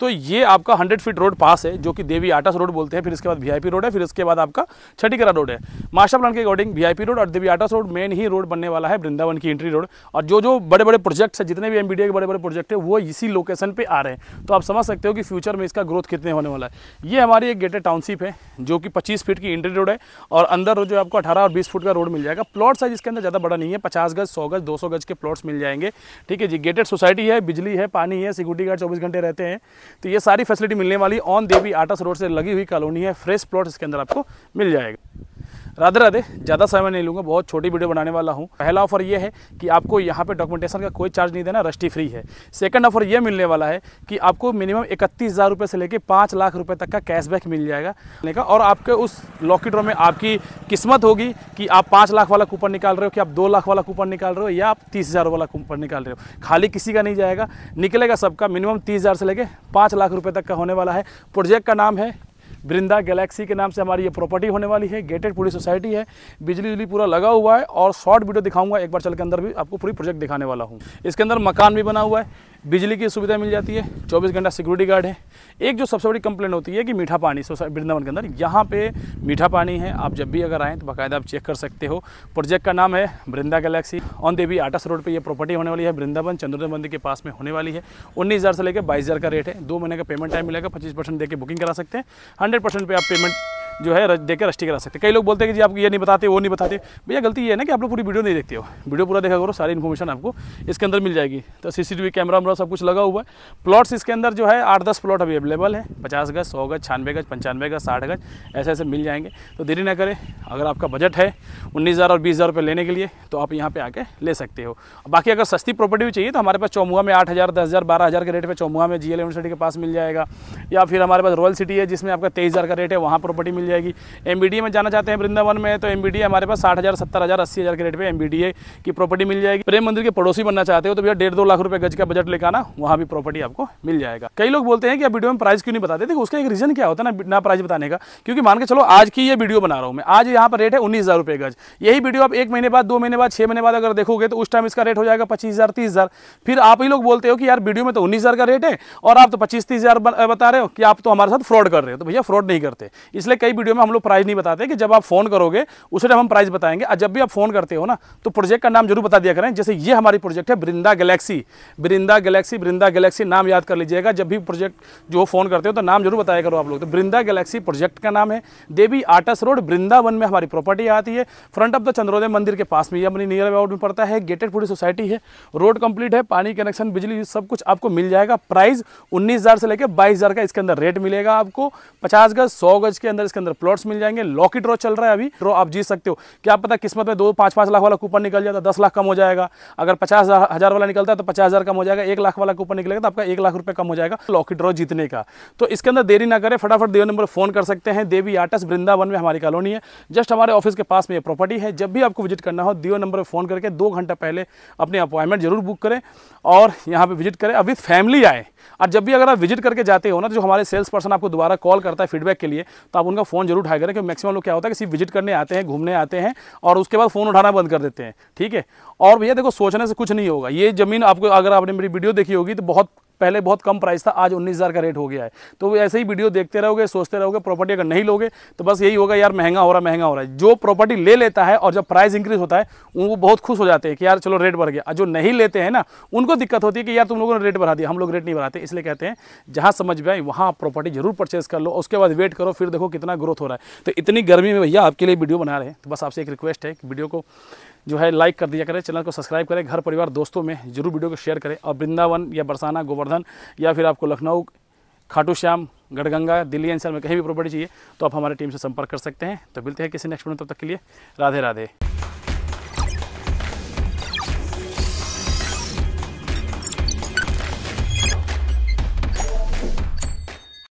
तो ये आपका हंड्रेड फीट रोड पास है जो कि देवी आटास रोड बोलते हैं फिर इसके बाद वीआईपी रोड है फिर इसके बाद आपका छठीकरा रोड है मास्टर प्लान के अकॉर्डिंग वीआईपी रोड और देवी आटास रोड मेन ही रोड बनने वाला है वृंदावन की एंट्री रोड और जो जो बड़े बड़े प्रोजेक्ट्स हैं जितने भी एम के बड़े बड़े प्रोजेक्ट है वो इसी लोकेशन पर आ रहे हैं तो आप समझ सकते हो कि फ्यूचर में इसका ग्रोथ कितने होने वाला है ये हमारी एक गेटेड टाउनशिप है जो कि पच्चीस फीट की एंट्री रोड है और अंदर जो आपको अठारह और बीस फुट का रोड मिल जाएगा प्लॉट साइज इसके अंदर ज़्यादा बड़ा नहीं है पचास गज सौ गज दो गज के प्लॉट्स मिल जाएंगे ठीक है जी गेटेड सोसाइटी है बिजली है पानी है सिक्योरिटी गार्ड चौबीस घंटे रहते हैं तो ये सारी फैसिलिटी मिलने वाली ऑन देवी आटस रोड से लगी हुई कॉलोनी है फ्रेश प्लॉट इसके अंदर आपको मिल जाएगा राधे राधे ज़्यादा समय नहीं लूँगा बहुत छोटी वीडियो बनाने वाला हूँ पहला ऑफर ये है कि आपको यहाँ पे डॉक्यूमेंटेशन का कोई चार्ज नहीं देना रस्टी फ्री है सेकंड ऑफर ये मिलने वाला है कि आपको मिनिमम इकतीस हज़ार रुपये से लेकर पाँच लाख रुपये तक का कैशबैक मिल जाएगा का और आपके उस लॉकी ड्रॉ में आपकी किस्मत होगी कि आप पाँच लाख वाला कूपन निकाल रहे हो कि आप दो लाख वाला कूपन निकाल रहे हो या आप तीस हज़ार वाला कूपन निकाल रहे हो खाली किसी का नहीं जाएगा निकलेगा सबका मिनिमम तीस हज़ार से लेकर पाँच लाख रुपये तक का होने वाला है प्रोजेक्ट का नाम है वृंदा गैलेक्सी के नाम से हमारी ये प्रॉपर्टी होने वाली है गेटेड पूरी सोसाइटी है बिजली उजली पूरा लगा हुआ है और शॉर्ट वीडियो दिखाऊंगा एक बार चल के अंदर भी आपको पूरी प्रोजेक्ट दिखाने वाला हूँ इसके अंदर मकान भी बना हुआ है बिजली की सुविधा मिल जाती है चौबीस घंटा सिक्योरिटी गार्ड है एक जो सबसे बड़ी कंप्लेंट होती है कि मीठा पानी वृंदावन के अंदर यहाँ पे मीठा पानी है आप जब भी अगर आएँ तो बाकायदा आप चेक कर सकते हो प्रोजेक्ट का नाम है Vrinda Galaxy on Devi Atas road पर यह प्रॉपर्टी होने वाली है वृंदावन चंद्रदेव मंदिर के पास में होने वाली है उन्नीस से लेकर बाईस का रेट है दो महीने का पेमेंट टाइम मिलेगा पच्चीस परसेंट बुकिंग करा सकते हैं हंड्रेड परसेंट पे आप पेमेंट जो है देखकर रस्टी करा सकते कई लोग बोलते हैं कि जी आपको ये नहीं बताते वो नहीं बताते भैया गलती ये है ना कि आप लोग पूरी वीडियो नहीं देखते हो वीडियो पूरा देखा करो सारी इन्फॉर्मेशन आपको इसके अंदर मिल जाएगी तो सीसीटीवी कैमरा वमरा सब कुछ लगा हुआ है प्लॉट्स इसके अंदर जो है आठ दस प्लॉट अभी अवेलेबल है पचास गज सौ गज छानवे गज पंचानवे गज साठ गज ऐसे ऐसे मिल जाएंगे तो देरी ना करें अगर आपका बजट है उन्नीस हज़ार और बीस हज़ार रुपये लेने के लिए तो आप यहाँ पे आके ले सकते हो बाकी अगर सस्ती प्रॉपर्टी भी चाहिए तो हमारे पास चौमुआ में आठ हज़ार दस हज़ार बारह हज़ार के रेट पर चौमुआ में जी यूनिवर्सिटी के पास मिल जाएगा या फिर हमारे पास रॉयल सिटी है जिसमें आपका तेईस हज़ार का रेट है वहाँ प्रॉपर्टी मिल मिल जाएगी एम में जाना चाहते हैं वृंदावन में तो एम हमारे पास साठ हज़ार सत्तर हज़ार अस्सी हज़ार के रेट पर एम की प्रॉपर्टी मिल जाएगी प्रेम मंदिर के पड़ोसी बनना चाहते हो तो भैया डेढ़ दो लाख रुपये गज का बजट लेकर आना वहाँ भी प्रॉपर्टी आपको मिल जाएगा कई लोग बोलते हैं कि आप वीडियो में प्राइस क्यों नहीं बताते देखो उसका एक रीज़न क्या होता है ना ना प्राइस बताने का क्योंकि मान के चलो आज की ये वीडियो बना रहा हूँ मैं आज यहाँ पर रेट है उन्नीस हज़ार रुपये गज यही वीडियो आप एक महीने बाद दो महीने बाद छः महीने बाद अगर देखोगे तो उस टाइम इसका रेट हो जाएगा पच्चीस हज़ार तीस हज़ार फिर आप ही लोग बोलते हो कि यार वीडियो में तो उन्नीस हज़ार का रेट है और आप तो पच्चीस तीस हज़ार बता रहे हो कि आप तो हमारे साथ फ्रॉड कर रहे हो तो भैया फ्रॉड नहीं करते इसलिए कई वीडियो में हम लोग प्राइज़ नहीं बताते कि जब आप फ़ोन करोगे उस टाइम हम प्राइज़ बताएंगे और जब भी आप फ़ोन करते हो ना तो प्रोजेक्ट का नाम जरूर बता दिया करें जैसे ये हमारी प्रोजेक्ट है Brinda Galaxy Brinda Galaxy Brinda Galaxy नाम याद कर लीजिएगा जब भी प्रोजेक्ट जो फ़ोन करते हो तो नाम जरूर बताया करो आप लोग तो ब्रिंदा गैलेक्सी प्रोजेक्ट का नाम है देवी आटस रोड वृंदावन में हमारी प्रॉपर्टी आती है फ्रंट ऑफ द चंद्रोदय मंदिर के पास में यह अपनी नियर अबाउट में पड़ता है गेटेड पूरी सोसाइटी है रोड कंप्लीट है पानी कनेक्शन बिजली सब कुछ आपको मिल जाएगा प्राइस उन्नीस से लेकर बाईस का इसके अंदर रेट मिलेगा आपको पचास गज सौ गज के अंदर इसके अंदर अंदर प्लॉट्स मिल जाएंगे लॉकी ड्रॉ चल रहा है अभी ड्रॉ आप जीत सकते हो क्या पता किस्मत में दो पाँच पाँच लाख वाला कूपन निकल जाता है दस लाख कम हो जाएगा अगर पचास हज़ार वाला निकलता है तो पचास हज़ार कम हो जाएगा एक लाख वाला कूपन निकलेगा तो आपका एक लाख रुपये कम हो जाएगा लॉकी ड्रॉ जीतने का तो इसके अंदर देरी ना करें फटाफट देव नंबर फ़ोन कर सकते हैं देवी आटस वृंदावन में हमारी कॉलोनी है जस्ट हमारे ऑफिस के पास में ये प्रॉपर्टी है जब भी आपको विजिट करना हो दियो नंबर पर फ़ोन करके दो घंटा पहले अपनी अपॉइंटमेंट जरूर बुक करें और यहाँ पे विजिट करें अब फैमिली आए और जब भी अगर आप विजिट करके जाते हो ना जो हमारे सेल्स पर्सन आपको दोबारा कॉल करता है फीडबैक के लिए तो आप उनका फ़ोन जरूर उठाया करें क्योंकि मैक्सिमम लोग क्या होता है कि सिर्फ विजिट करने आते हैं घूमने आते हैं और उसके बाद फ़ोन उठाना बंद कर देते हैं ठीक है और भैया देखो सोचने से कुछ नहीं होगा ये ज़मीन आपको अगर आपने मेरी वीडियो देखी होगी तो बहुत पहले बहुत कम प्राइस था आज उन्नीस हज़ार का रेट हो गया है तो ऐसे ही वीडियो देखते रहोगे सोचते रहोगे प्रॉपर्टी अगर नहीं लोगे तो बस यही होगा यार महंगा हो रहा महंगा हो रहा है जो प्रॉपर्टी ले लेता है और जब प्राइस इंक्रीज होता है वो बहुत खुश हो जाते हैं कि यार चलो रेट बढ़ गया जो नहीं लेते हैं ना उनको दिक्कत होती है कि यार तुम लोगों ने रेट बढ़ा दिया हम लोग रेट नहीं बढ़ाते इसलिए कहते हैं जहाँ समझ में आए वहाँ प्रॉपर्टी जरूर परचेज कर लो उसके बाद वेट करो फिर देखो कितना ग्रोथ हो रहा है तो इतनी गर्मी में भैया आपके लिए वीडियो बना रहे हैं तो बस आपसे एक रिक्वेस्ट है कि वीडियो को जो है लाइक कर दिया करें चैनल को सब्सक्राइब करें घर परिवार दोस्तों में जरूर वीडियो को शेयर करें और वृंदावन या बरसाना गोवर्धन गोवर्धन या फिर आपको लखनऊ खाटू श्याम गढ़गंगा दिल्ली एनसीआर में कहीं भी प्रॉपर्टी चाहिए तो आप हमारी टीम से संपर्क कर सकते हैं तो मिलते हैं किसी नेक्स्ट मिनट तब तक के लिए राधे राधे